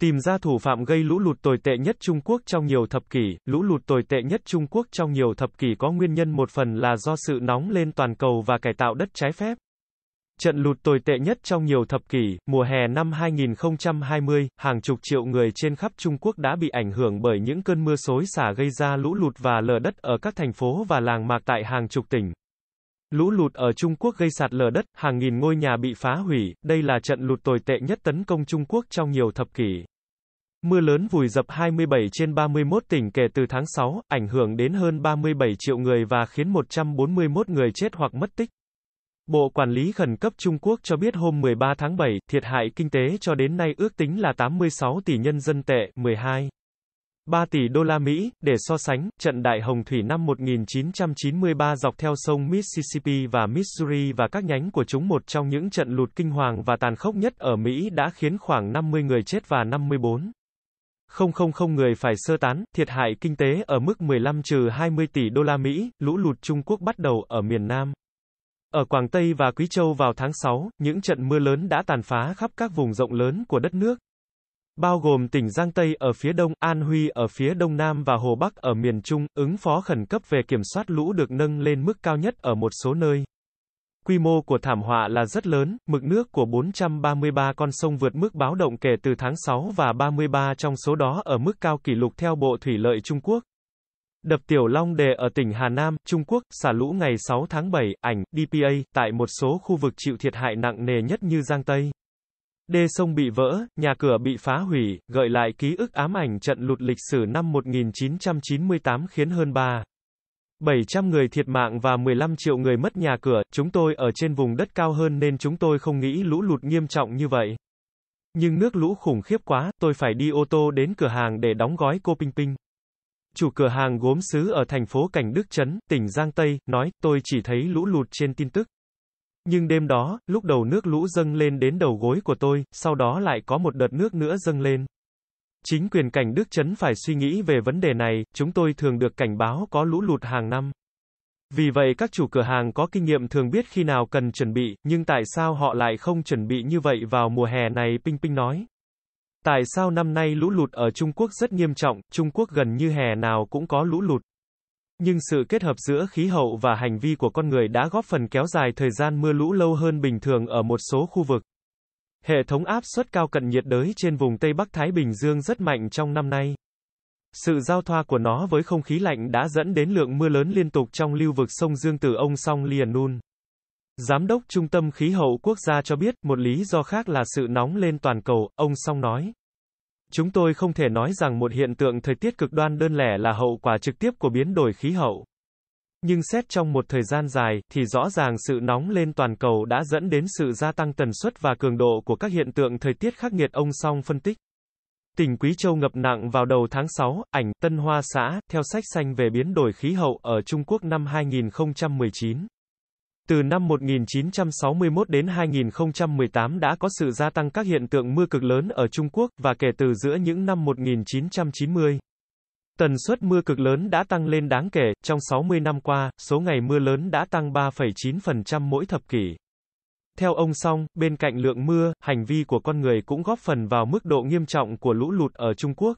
Tìm ra thủ phạm gây lũ lụt tồi tệ nhất Trung Quốc trong nhiều thập kỷ, lũ lụt tồi tệ nhất Trung Quốc trong nhiều thập kỷ có nguyên nhân một phần là do sự nóng lên toàn cầu và cải tạo đất trái phép. Trận lụt tồi tệ nhất trong nhiều thập kỷ, mùa hè năm 2020, hàng chục triệu người trên khắp Trung Quốc đã bị ảnh hưởng bởi những cơn mưa xối xả gây ra lũ lụt và lở đất ở các thành phố và làng mạc tại hàng chục tỉnh. Lũ lụt ở Trung Quốc gây sạt lở đất, hàng nghìn ngôi nhà bị phá hủy, đây là trận lụt tồi tệ nhất tấn công Trung Quốc trong nhiều thập kỷ. Mưa lớn vùi dập 27 trên 31 tỉnh kể từ tháng 6, ảnh hưởng đến hơn 37 triệu người và khiến 141 người chết hoặc mất tích. Bộ Quản lý Khẩn cấp Trung Quốc cho biết hôm 13 tháng 7, thiệt hại kinh tế cho đến nay ước tính là 86 tỷ nhân dân tệ, 12. 3 tỷ đô la Mỹ, để so sánh, trận đại hồng thủy năm 1993 dọc theo sông Mississippi và Missouri và các nhánh của chúng một trong những trận lụt kinh hoàng và tàn khốc nhất ở Mỹ đã khiến khoảng 50 người chết và 54 000 người phải sơ tán, thiệt hại kinh tế ở mức 15-20 trừ tỷ đô la Mỹ, lũ lụt Trung Quốc bắt đầu ở miền Nam. Ở Quảng Tây và Quý Châu vào tháng 6, những trận mưa lớn đã tàn phá khắp các vùng rộng lớn của đất nước, bao gồm tỉnh Giang Tây ở phía đông, An Huy ở phía đông nam và Hồ Bắc ở miền Trung, ứng phó khẩn cấp về kiểm soát lũ được nâng lên mức cao nhất ở một số nơi quy mô của thảm họa là rất lớn, mực nước của 433 con sông vượt mức báo động kể từ tháng 6 và 33 trong số đó ở mức cao kỷ lục theo Bộ Thủy lợi Trung Quốc. Đập Tiểu Long Đề ở tỉnh Hà Nam, Trung Quốc, xả lũ ngày 6 tháng 7, ảnh, DPA, tại một số khu vực chịu thiệt hại nặng nề nhất như Giang Tây. Đê sông bị vỡ, nhà cửa bị phá hủy, gợi lại ký ức ám ảnh trận lụt lịch sử năm 1998 khiến hơn 3. 700 người thiệt mạng và 15 triệu người mất nhà cửa, chúng tôi ở trên vùng đất cao hơn nên chúng tôi không nghĩ lũ lụt nghiêm trọng như vậy. Nhưng nước lũ khủng khiếp quá, tôi phải đi ô tô đến cửa hàng để đóng gói cô Pinh Pinh. Chủ cửa hàng gốm sứ ở thành phố Cảnh Đức Trấn, tỉnh Giang Tây, nói, tôi chỉ thấy lũ lụt trên tin tức. Nhưng đêm đó, lúc đầu nước lũ dâng lên đến đầu gối của tôi, sau đó lại có một đợt nước nữa dâng lên. Chính quyền cảnh Đức Trấn phải suy nghĩ về vấn đề này, chúng tôi thường được cảnh báo có lũ lụt hàng năm. Vì vậy các chủ cửa hàng có kinh nghiệm thường biết khi nào cần chuẩn bị, nhưng tại sao họ lại không chuẩn bị như vậy vào mùa hè này Pinh Pinh nói. Tại sao năm nay lũ lụt ở Trung Quốc rất nghiêm trọng, Trung Quốc gần như hè nào cũng có lũ lụt. Nhưng sự kết hợp giữa khí hậu và hành vi của con người đã góp phần kéo dài thời gian mưa lũ lâu hơn bình thường ở một số khu vực. Hệ thống áp suất cao cận nhiệt đới trên vùng Tây Bắc Thái Bình Dương rất mạnh trong năm nay. Sự giao thoa của nó với không khí lạnh đã dẫn đến lượng mưa lớn liên tục trong lưu vực sông Dương Tử Ông Song Lianun. Giám đốc Trung tâm Khí hậu Quốc gia cho biết một lý do khác là sự nóng lên toàn cầu, ông Song nói. Chúng tôi không thể nói rằng một hiện tượng thời tiết cực đoan đơn lẻ là hậu quả trực tiếp của biến đổi khí hậu. Nhưng xét trong một thời gian dài, thì rõ ràng sự nóng lên toàn cầu đã dẫn đến sự gia tăng tần suất và cường độ của các hiện tượng thời tiết khắc nghiệt ông Song phân tích. Tỉnh Quý Châu ngập nặng vào đầu tháng 6, ảnh Tân Hoa xã, theo sách xanh về biến đổi khí hậu ở Trung Quốc năm 2019. Từ năm 1961 đến 2018 đã có sự gia tăng các hiện tượng mưa cực lớn ở Trung Quốc, và kể từ giữa những năm 1990, Tần suất mưa cực lớn đã tăng lên đáng kể, trong 60 năm qua, số ngày mưa lớn đã tăng 3,9% mỗi thập kỷ. Theo ông Song, bên cạnh lượng mưa, hành vi của con người cũng góp phần vào mức độ nghiêm trọng của lũ lụt ở Trung Quốc.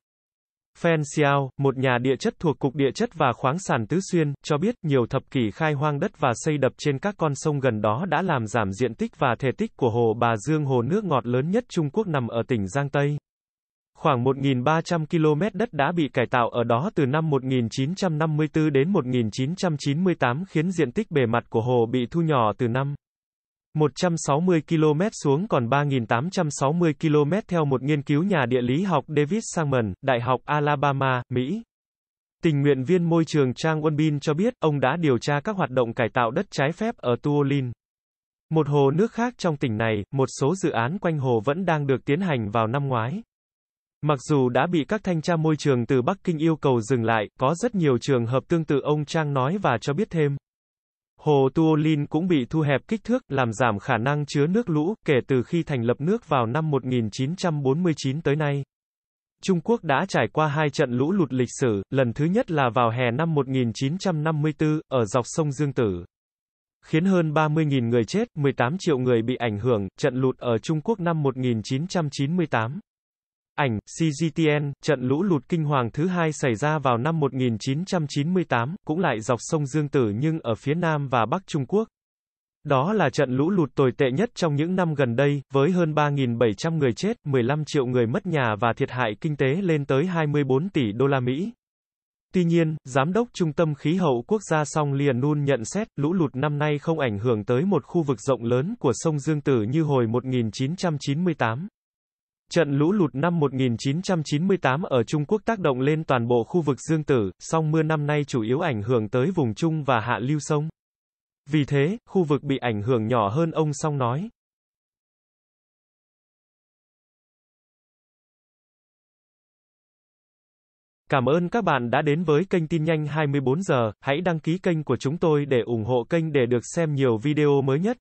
Fan Xiao, một nhà địa chất thuộc Cục Địa chất và Khoáng sản Tứ Xuyên, cho biết nhiều thập kỷ khai hoang đất và xây đập trên các con sông gần đó đã làm giảm diện tích và thể tích của hồ Bà Dương hồ nước ngọt lớn nhất Trung Quốc nằm ở tỉnh Giang Tây. Khoảng 1.300 km đất đã bị cải tạo ở đó từ năm 1954 đến 1998 khiến diện tích bề mặt của hồ bị thu nhỏ từ năm 160 km xuống còn 3.860 km theo một nghiên cứu nhà địa lý học David Salmon, Đại học Alabama, Mỹ. Tình nguyện viên môi trường Trang Quân Bin cho biết, ông đã điều tra các hoạt động cải tạo đất trái phép ở Tuolin. Một hồ nước khác trong tỉnh này, một số dự án quanh hồ vẫn đang được tiến hành vào năm ngoái. Mặc dù đã bị các thanh tra môi trường từ Bắc Kinh yêu cầu dừng lại, có rất nhiều trường hợp tương tự ông Trang nói và cho biết thêm. Hồ Tuolin cũng bị thu hẹp kích thước, làm giảm khả năng chứa nước lũ, kể từ khi thành lập nước vào năm 1949 tới nay. Trung Quốc đã trải qua hai trận lũ lụt lịch sử, lần thứ nhất là vào hè năm 1954, ở dọc sông Dương Tử. Khiến hơn 30.000 người chết, 18 triệu người bị ảnh hưởng, trận lụt ở Trung Quốc năm 1998. Ảnh, CGTN, trận lũ lụt kinh hoàng thứ hai xảy ra vào năm 1998, cũng lại dọc sông Dương Tử nhưng ở phía Nam và Bắc Trung Quốc. Đó là trận lũ lụt tồi tệ nhất trong những năm gần đây, với hơn 3.700 người chết, 15 triệu người mất nhà và thiệt hại kinh tế lên tới 24 tỷ đô la Mỹ. Tuy nhiên, Giám đốc Trung tâm Khí hậu Quốc gia Song Liền Nun nhận xét lũ lụt năm nay không ảnh hưởng tới một khu vực rộng lớn của sông Dương Tử như hồi 1998. Trận lũ lụt năm 1998 ở Trung Quốc tác động lên toàn bộ khu vực Dương Tử, song mưa năm nay chủ yếu ảnh hưởng tới vùng Trung và Hạ Lưu Sông. Vì thế, khu vực bị ảnh hưởng nhỏ hơn ông Song nói. Cảm ơn các bạn đã đến với kênh tin nhanh 24 giờ, hãy đăng ký kênh của chúng tôi để ủng hộ kênh để được xem nhiều video mới nhất.